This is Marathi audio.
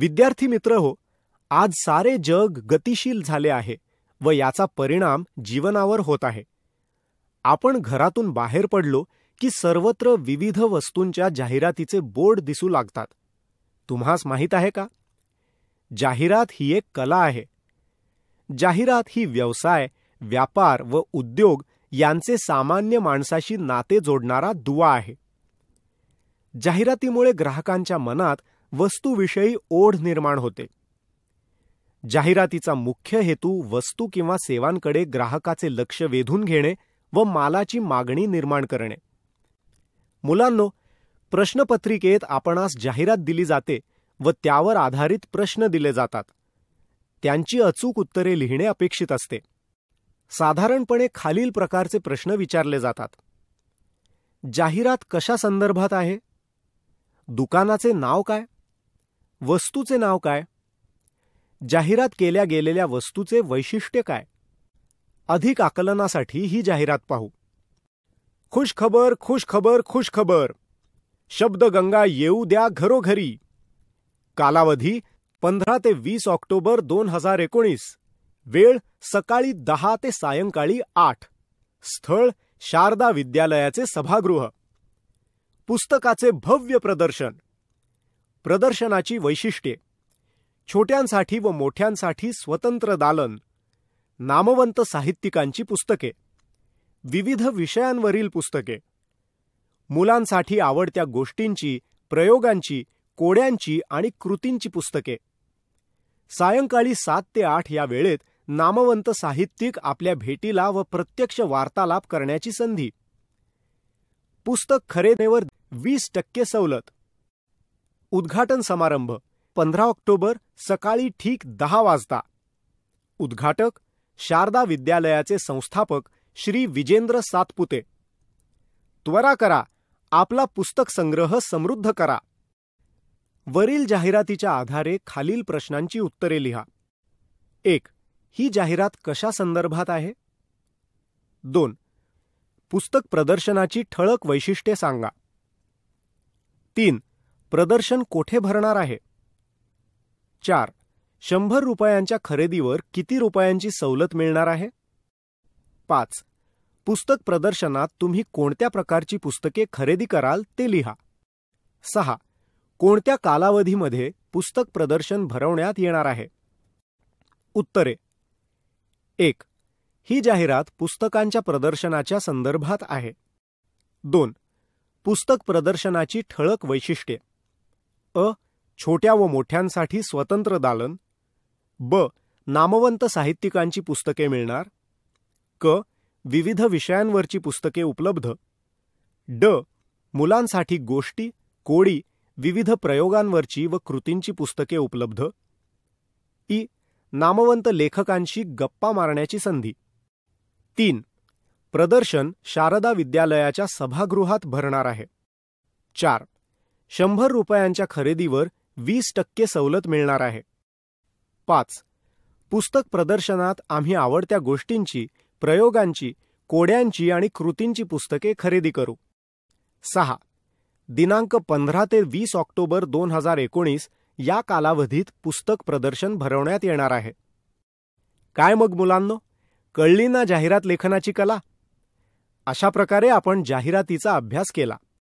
विद्यार्थी मित्र हो आज सारे जग गतिशील झाले आहे व याचा परिणाम जीवनावर होत आहे आपण घरातून बाहेर पडलो की सर्वत्र विविध वस्तूंच्या जाहिरातीचे बोर्ड दिसू लागतात तुम्हास माहीत आहे का जाहिरात ही एक कला आहे जाहिरात ही व्यवसाय व्यापार व उद्योग यांचे सामान्य माणसाशी नाते जोडणारा दुवा आहे जाहिरातीमुळे ग्राहकांच्या मनात वस्तूविषयी ओढ निर्माण होते जाहिरातीचा मुख्य हेतू वस्तू किंवा सेवांकडे ग्राहकाचे लक्ष वेधून घेणे व मालाची मागणी निर्माण करणे मुलांनो प्रश्नपत्रिकेत आपणास जाहिरात दिली जाते व त्यावर आधारित प्रश्न दिले जातात त्यांची अचूक उत्तरे लिहिणे अपेक्षित असते साधारणपणे खालील प्रकारचे प्रश्न विचारले जातात जाहिरात कशा संदर्भात आहे दुकानाचे नाव काय वस्तूचे नाव काय जाहिरात केल्या गेलेल्या वस्तूचे वैशिष्ट्य काय अधिक आकलनासाठी ही जाहिरात पाहू खुश खबर खुश खबर खुश खबर शब्दगंगा येऊ द्या घरोघरी कालावधी पंधरा ते वीस ऑक्टोबर दोन हजार एकोणीस वेळ सकाळी दहा ते सायंकाळी आठ स्थळ शारदा विद्यालयाचे सभागृह पुस्तकाचे भव्य प्रदर्शन प्रदर्शनाची वैशिष्ट्ये छोट्यांसाठी व मोठ्यांसाठी स्वतंत्र दालन नामवंत साहित्यिकांची पुस्तके विविध विषयांवरील पुस्तके मुलांसाठी आवडत्या गोष्टींची प्रयोगांची कोड्यांची आणि कृतींची पुस्तके सायंकाळी सात ते आठ या वेळेत नामवंत साहित्यिक आपल्या भेटीला व प्रत्यक्ष वार्तालाप करण्याची संधी पुस्तक खरेदीवर वीस टक्के सवलत उद्घाटन समारंभ पंधरा ऑक्टोबर सकाळी ठीक दहा वाजता उद्घाटक शारदा विद्यालयाचे संस्थापक श्री विजेंद्र सातपुते त्वरा करा आपला पुस्तक संग्रह समृद्ध करा वरील जाहिरातीच्या आधारे खालील प्रश्नांची उत्तरे लिहा एक ही जाहिरात कशा संदर्भात आहे दोन पुस्तक प्रदर्शनाची ठळक वैशिष्ट्ये सांगा तीन प्रदर्शन कोठे भरणार आहे चार शंभर रुपयांच्या खरेदीवर किती रुपयांची सवलत मिळणार आहे पाच पुस्तक प्रदर्शनात तुम्ही कोणत्या प्रकारची पुस्तके खरेदी कराल ते लिहा सहा कोणत्या कालावधीमध्ये पुस्तक प्रदर्शन भरवण्यात येणार आहे उत्तरे एक ही जाहिरात पुस्तकांच्या प्रदर्शनाच्या संदर्भात आहे दोन पुस्तक प्रदर्शनाची ठळक वैशिष्ट्ये अ छोट्या व मोठ्यांसाठी स्वतंत्र दालन ब नामवंत साहित्यिकांची पुस्तके मिळणार क विविध विषयांवरची पुस्तके उपलब्ध ड मुलांसाठी गोष्टी कोडी विविध प्रयोगांवरची व कृतींची पुस्तके उपलब्ध ई नामवंत लेखकांशी गप्पा मारण्याची संधी तीन प्रदर्शन शारदा विद्यालयाच्या सभागृहात भरणार आहे चार शंभर रुपयांच्या खरेदीवर वीस टक्के सवलत मिळणार आहे पाच पुस्तक प्रदर्शनात आम्ही आवडत्या गोष्टींची प्रयोगांची कोड्यांची आणि कृतींची पुस्तके खरेदी करू सहा दिनांक पंधरा ते वीस ऑक्टोबर दोन हजार एकोणीस या कालावधीत पुस्तक प्रदर्शन भरवण्यात येणार आहे काय मग मुलांनो कळली ना जाहिरात लेखनाची कला अशा प्रकारे आपण जाहिरातीचा अभ्यास केला